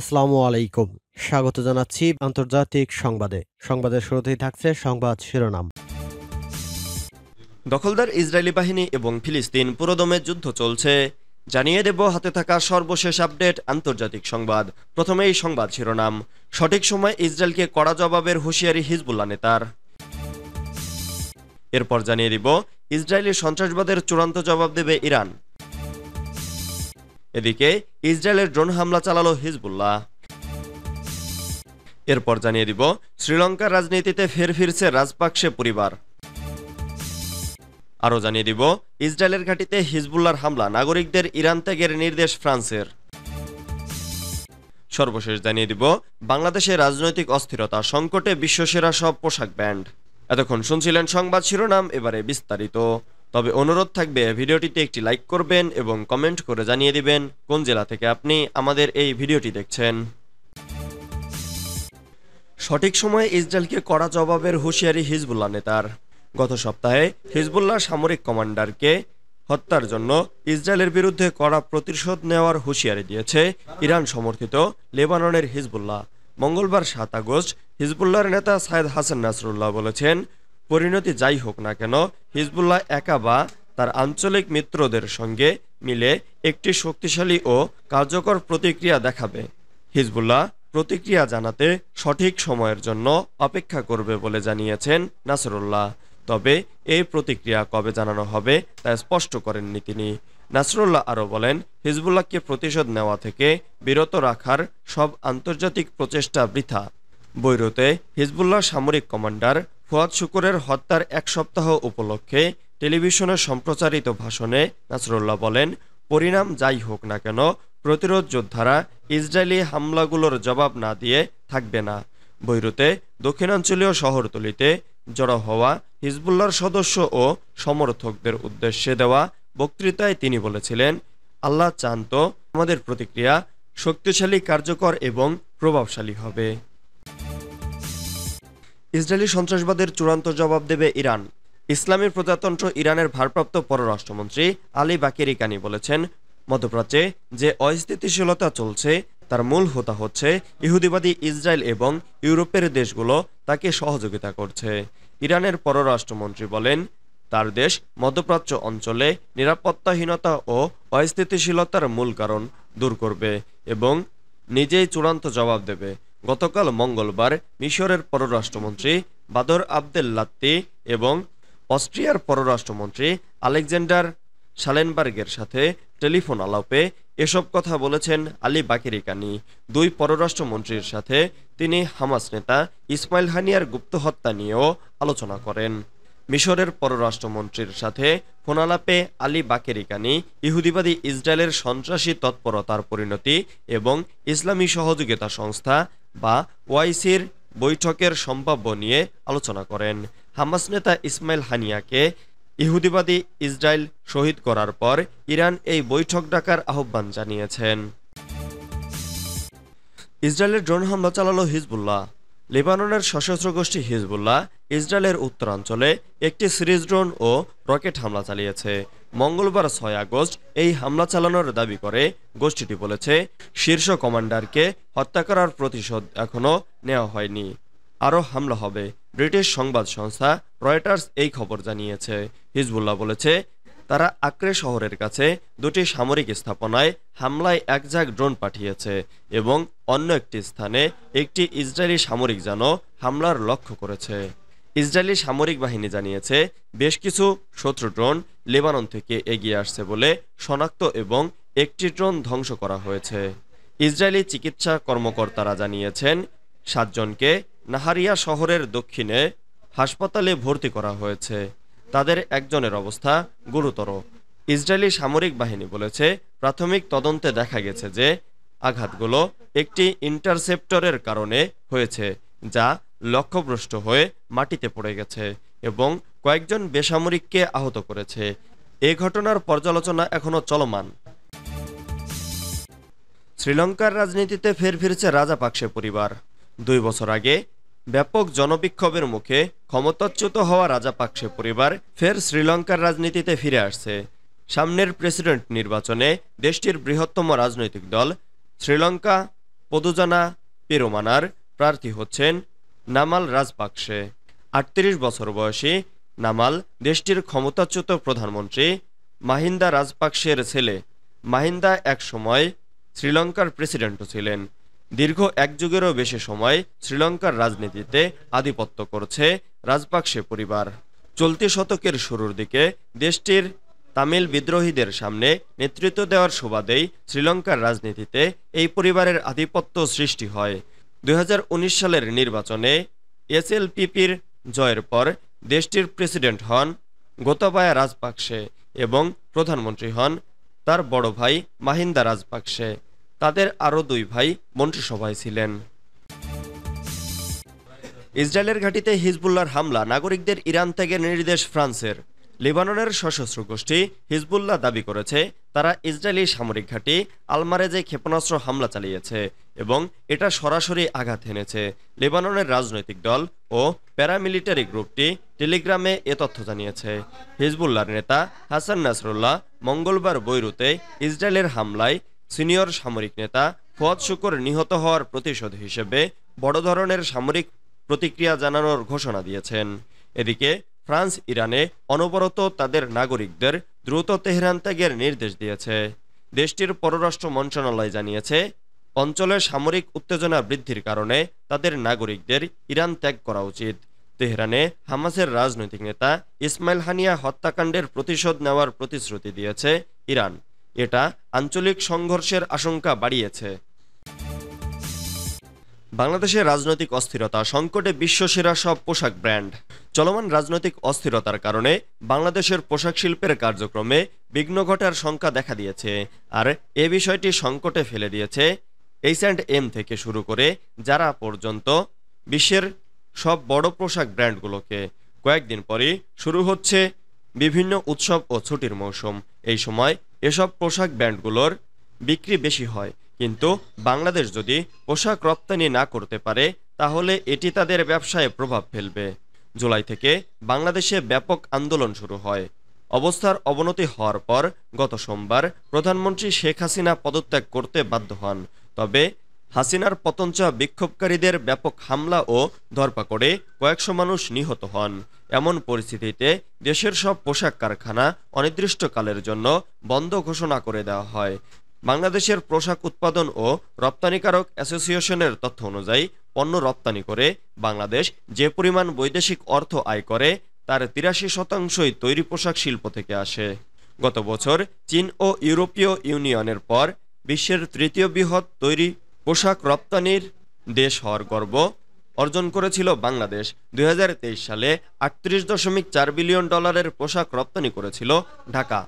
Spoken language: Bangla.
আসসালামু আলাইকুম স্বাগত জানাচ্ছি আন্তর্জাতিক সংবাদে সংবাদের শুরুতেই থাকছে সংবাদ শিরোনাম দখলদার ইসরায়েলি বাহিনী এবং ফিলিস্তিন পুরোদমে যুদ্ধ চলছে জানিয়ে দেব হাতে থাকা সর্বশেষ আপডেট আন্তর্জাতিক সংবাদ প্রথমে এই সংবাদ শিরোনাম সঠিক সময় ইসরায়েলকে কড়া জবাবের হুঁশিয়ারি হিজবুল্লা নেতার এরপর জানিয়ে দিব ইসরায়েলি সন্ত্রাসবাদের চূড়ান্ত জবাব দেবে ইরান এদিকে ইসরায়েলের ড্রোন হামলা চালালো হিজবুল্লাহ এরপর জানিয়ে দিব শ্রীলঙ্কার রাজনীতিতে ফের ফিরছে রাজপাকসে পরিবার আরও জানিয়ে দিব ইসরায়েলের ঘাটিতে হিজবুল্লার হামলা নাগরিকদের ইরান ত্যাগের নির্দেশ ফ্রান্সের সর্বশেষ জানিয়ে দিব বাংলাদেশে রাজনৈতিক অস্থিরতা সংকটে বিশ্বসেরা সব পোশাক ব্যান্ড এতক্ষণ শুনছিলেন সংবাদ শিরোনাম এবারে বিস্তারিত তবে অনুরোধ থাকবে ভিডিওটিতে একটি লাইক করবেন এবং কমেন্ট করে জানিয়ে দিবেন কোন জেলা থেকে আপনি আমাদের এই ভিডিওটি দেখছেন সঠিক সময়ে ইসরায়েলকে কড়া জবাবের হুঁশিয়ারি হিজবুল্লাহ নেতার গত সপ্তাহে হিজবুল্লাহ সামরিক কমান্ডারকে হত্যার জন্য ইসরায়েলের বিরুদ্ধে কড়া প্রতিশোধ নেওয়ার হুঁশিয়ারি দিয়েছে ইরান সমর্থিত লেবাননের হিজবুল্লাহ মঙ্গলবার সাত আগস্ট হিজবুল্লাহর নেতা সায়েদ হাসান নাসরুল্লাহ বলেছেন পরিণতি যাই হোক না কেন হিজবুল্লাহ একা বা তার আঞ্চলিক মিত্রদের সঙ্গে মিলে একটি শক্তিশালী ও কার্যকর প্রতিক্রিয়া দেখাবে হিজবুল্লাহ প্রতিক্রিয়া জানাতে সঠিক সময়ের জন্য অপেক্ষা করবে বলে জানিয়েছেন নাসরুল্লাহ তবে এই প্রতিক্রিয়া কবে জানানো হবে তা স্পষ্ট করেননি তিনি নাসরুল্লাহ আরও বলেন হিজবুল্লাহকে প্রতিশোধ নেওয়া থেকে বিরত রাখার সব আন্তর্জাতিক প্রচেষ্টা বৃথা বৈরুতে হিজবুল্লাহ সামরিক কমান্ডার ফুয়াদ শুকুরের হত্যার এক সপ্তাহ উপলক্ষে টেলিভিশনে সম্প্রচারিত ভাষণে নাসরুল্লাহ বলেন পরিণাম যাই হোক না কেন প্রতিরোধ যোদ্ধারা ইসরায়েলি হামলাগুলোর জবাব না দিয়ে থাকবে না বৈরুতে দক্ষিণাঞ্চলীয় শহরতলিতে জড়ো হওয়া হিজবুল্লার সদস্য ও সমর্থকদের উদ্দেশ্যে দেওয়া বক্তৃতায় তিনি বলেছিলেন আল্লাহ চান তো আমাদের প্রতিক্রিয়া শক্তিশালী কার্যকর এবং প্রভাবশালী হবে ইসরায়েলি সন্ত্রাসবাদের চূড়ান্ত জবাব দেবে ইরান ইসলামী প্রজাতন্ত্র ইরানের ভারপ্রাপ্ত পররাষ্ট্রমন্ত্রী আলী ইকানি বলেছেন মধ্যপ্রাচ্যে যে অস্থিতিশীলতা চলছে তার মূল হোতা হচ্ছে ইহুদিবাদী ইসরায়েল এবং ইউরোপের দেশগুলো তাকে সহযোগিতা করছে ইরানের পররাষ্ট্রমন্ত্রী বলেন তার দেশ মধ্যপ্রাচ্য অঞ্চলে নিরাপত্তাহীনতা ও অস্থিতিশীলতার মূল কারণ দূর করবে এবং নিজেই চূড়ান্ত জবাব দেবে গতকাল মঙ্গলবার মিশরের পররাষ্ট্রমন্ত্রী বাদর আবদেল লাত্তি এবং অস্ট্রিয়ার পররাষ্ট্রমন্ত্রী আলেকজান্ডার শালেনবার্গের সাথে টেলিফোন আলাপে এসব কথা বলেছেন আলী বাকিরিকানি দুই পররাষ্ট্রমন্ত্রীর সাথে তিনি হামাস নেতা ইসমাইল হানিয়ার গুপ্ত হত্যা নিয়েও আলোচনা করেন মিশরের পররাষ্ট্রমন্ত্রীর সাথে ফোনালাপে আলী বাকেরিকানি ইহুদিবাদী ইসরায়েলের সন্ত্রাসী তৎপরতার পরিণতি এবং ইসলামী সহযোগিতা সংস্থা বা ওয়াইসির বৈঠকের সম্ভাব্য নিয়ে আলোচনা করেন হামাস নেতা ইসমাইল হানিয়াকে ইহুদিবাদী ইসরায়েল শহীদ করার পর ইরান এই বৈঠক ডাকার আহ্বান জানিয়েছেন ইসরায়েলের ড্রোন হামলা চালালো হিজবুল্লাহ লেবাননের সশস্ত্র গোষ্ঠী হিজবুল্লাহ ইসরায়েলের উত্তরাঞ্চলে একটি সিরিজ ড্রোন ও রকেট হামলা চালিয়েছে মঙ্গলবার ছয় আগস্ট এই হামলা চালানোর দাবি করে গোষ্ঠীটি বলেছে শীর্ষ কমান্ডারকে হত্যা করার প্রতিশোধ এখনও নেওয়া হয়নি আরও হামলা হবে ব্রিটিশ সংবাদ সংস্থা রয়টার্স এই খবর জানিয়েছে হিজবুল্লাহ বলেছে তারা আকরে শহরের কাছে দুটি সামরিক স্থাপনায় হামলায় একঝাঁক ড্রোন পাঠিয়েছে এবং অন্য একটি স্থানে একটি ইসরায়েলি সামরিক যেন হামলার লক্ষ্য করেছে ইসরায়েলি সামরিক বাহিনী জানিয়েছে বেশ কিছু শত্রু ড্রোন লেবানন থেকে এগিয়ে আসছে বলে শনাক্ত এবং একটি ড্রোন ধ্বংস করা হয়েছে ইসরায়েলি চিকিৎসা কর্মকর্তারা জানিয়েছেন সাতজনকে নাহারিয়া শহরের দক্ষিণে হাসপাতালে ভর্তি করা হয়েছে তাদের একজনের অবস্থা গুরুতর ইসরায়েলি সামরিক বাহিনী বলেছে প্রাথমিক তদন্তে দেখা গেছে যে আঘাতগুলো একটি ইন্টারসেপ্টরের কারণে হয়েছে যা লক্ষ্যভ্রষ্ট হয়ে মাটিতে পড়ে গেছে এবং কয়েকজন বেসামরিককে আহত করেছে এ ঘটনার পর্যালোচনা এখনও চলমান শ্রীলঙ্কার রাজনীতিতে ফের ফিরছে রাজাপাকসে পরিবার দুই বছর আগে ব্যাপক জনবিক্ষোভের মুখে ক্ষমতাচ্যুত হওয়া রাজাপাকসে পরিবার ফের শ্রীলঙ্কার রাজনীতিতে ফিরে আসছে সামনের প্রেসিডেন্ট নির্বাচনে দেশটির বৃহত্তম রাজনৈতিক দল শ্রীলঙ্কা পদুজানা পেরোমানার প্রার্থী হচ্ছেন নামাল রাজপাকসে আটত্রিশ বছর বয়সী নামাল দেশটির ক্ষমতাচ্যুত প্রধানমন্ত্রী মাহিন্দা রাজপাকসের ছেলে মাহিন্দা এক সময় শ্রীলঙ্কার প্রেসিডেন্টও ছিলেন দীর্ঘ এক যুগেরও বেশি সময় শ্রীলঙ্কার রাজনীতিতে আধিপত্য করছে রাজপাকসে পরিবার চলতি শতকের শুরুর দিকে দেশটির তামিল বিদ্রোহীদের সামনে নেতৃত্ব দেওয়ার সুবাদেই শ্রীলঙ্কার রাজনীতিতে এই পরিবারের আধিপত্য সৃষ্টি হয় উনিশ সালের নির্বাচনে এসএলপিপির জয়ের পর দেশটির প্রেসিডেন্ট হন গোতাবায়া রাজপাকসে এবং প্রধানমন্ত্রী হন তার বড় ভাই মাহিন্দা রাজপাকসে তাদের আরও দুই ভাই মন্ত্রিসভায় ছিলেন ইসরায়েলের ঘাটিতে হিজবুল্লার হামলা নাগরিকদের ইরান ত্যাগের নির্দেশ ফ্রান্সের লিবাননের সশস্ত্র গোষ্ঠী হিজবুল্লাহ দাবি করেছে তারা ইসরায়েলি সামরিক ঘাঁটি আলমারেজে ক্ষেপণাস্ত্র হামলা চালিয়েছে এবং এটা সরাসরি আঘাত হেনেছে লেবাননের রাজনৈতিক দল ও প্যারামিলিটারি গ্রুপটি টেলিগ্রামে এ তথ্য জানিয়েছে হিজবুল্লার নেতা হাসান নাসরুল্লাহ মঙ্গলবার বৈরুতে ইসরায়েলের হামলায় সিনিয়র সামরিক নেতা ফুয়াদ শুকর নিহত হওয়ার প্রতিশোধ হিসেবে বড় ধরনের সামরিক প্রতিক্রিয়া জানানোর ঘোষণা দিয়েছেন এদিকে ফ্রান্স ইরানে অনবরত তাদের নাগরিকদের দ্রুত তেহরান ত্যাগের নির্দেশ দিয়েছে দেশটির পররাষ্ট্র মন্ত্রণালয় জানিয়েছে অঞ্চলের সামরিক উত্তেজনা বৃদ্ধির কারণে তাদের নাগরিকদের ইরান ত্যাগ করা উচিত তেহরানে হামাসের রাজনৈতিক নেতা ইসমাইল হানিয়া হত্যাকাণ্ডের প্রতিশোধ নেওয়ার প্রতিশ্রুতি দিয়েছে ইরান এটা আঞ্চলিক সংঘর্ষের আশঙ্কা বাড়িয়েছে বাংলাদেশের রাজনৈতিক অস্থিরতা সংকটে বিশ্বসেরা সব পোশাক ব্র্যান্ড চলমান রাজনৈতিক অস্থিরতার কারণে বাংলাদেশের পোশাক শিল্পের কার্যক্রমে বিঘ্ন ঘটার শঙ্কা দেখা দিয়েছে আর এ বিষয়টি সংকটে ফেলে দিয়েছে এইচ অ্যান্ড এম থেকে শুরু করে যারা পর্যন্ত বিশ্বের সব বড় পোশাক ব্র্যান্ডগুলোকে কয়েকদিন পরে শুরু হচ্ছে বিভিন্ন উৎসব ও ছুটির মৌসুম এই সময় এসব পোশাক ব্র্যান্ডগুলোর বিক্রি বেশি হয় কিন্তু বাংলাদেশ যদি পোশাক রপ্তানি না করতে পারে তাহলে এটি তাদের ব্যবসায় প্রভাব ফেলবে জুলাই থেকে বাংলাদেশে ব্যাপক আন্দোলন শুরু হয় অবস্থার অবনতি হওয়ার পর গত সোমবার প্রধানমন্ত্রী শেখ হাসিনা পদত্যাগ করতে বাধ্য হন তবে হাসিনার পতঞ্চা বিক্ষোভকারীদের ব্যাপক হামলা ও ধরপাকড়ে কয়েকশো মানুষ নিহত হন এমন পরিস্থিতিতে দেশের সব পোশাক কারখানা অনির্দিষ্টকালের জন্য বন্ধ ঘোষণা করে দেওয়া হয় বাংলাদেশের পোশাক উৎপাদন ও রপ্তানিকারক অ্যাসোসিয়েশনের তথ্য অনুযায়ী পণ্য রপ্তানি করে বাংলাদেশ যে পরিমাণ বৈদেশিক অর্থ আয় করে তার তিরাশি শতাংশই তৈরি পোশাক শিল্প থেকে আসে গত বছর চীন ও ইউরোপীয় ইউনিয়নের পর বিশ্বের তৃতীয় বৃহৎ তৈরি পোশাক রপ্তানির দেশ হওয়ার গর্ব অর্জন করেছিল বাংলাদেশ দুই সালে আটত্রিশ দশমিক চার বিলিয়ন ডলারের পোশাক রপ্তানি করেছিল ঢাকা